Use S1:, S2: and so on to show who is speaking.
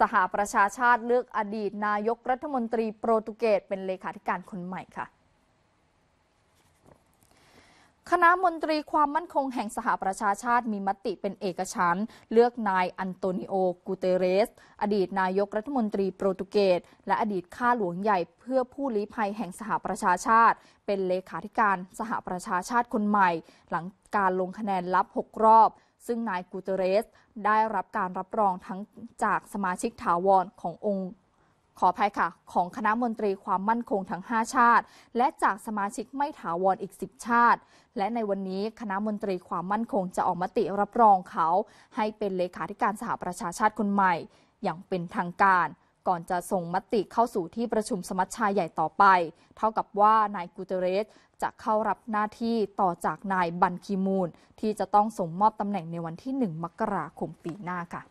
S1: สหประชาชาติเลือกอดีต นายกรัฐมนตรีโปรตุเกสเป็นเลขาธิการคนใหม่ค่ะคณะมนตรีความมั่นคงแห่งสหประชาชาติมีมติเป็นเอกฉันเลือกนายอันโตนิโอกูเตเรส อดีตนายกรัฐมนตรีโปรตุเกสและอดีตข้าหลวงใหญ่เพื่อผู้ลี้ภัยแห่งสหประชาชาติ เป็นเลขาธิการสหประชาชาติคนใหม่ หลังการลงคะแนนลับ6รอบ ซึ่งนายกูเตเรส ได้รับการรับรองทั้งจากสมาชิกถาวรขององค์ขออภัยค่ะ ของคณะมนตรีความมั่นคงทั้ง 5 ชาติ และจากสมาชิกไม่ถาวรอีก 10 ชาติ และในวันนี้คณะมนตรีความมั่นคงจะออกมติรับรองเขา ให้เป็นเลขาธิการสหประชาชาติคนใหม่ อย่างเป็นทางการ ก่อนจะส่งมติเข้าสู่ที่ประชุมสมัชชาใหญ่ต่อไป เท่ากับว่านายกูเตเรส จะเข้ารับหน้าที่ต่อจากนายบันคีมูนที่จะต้องส่งมอบตำแหน่งในวันที่ 1 มกราคมปีหน้าค่ะ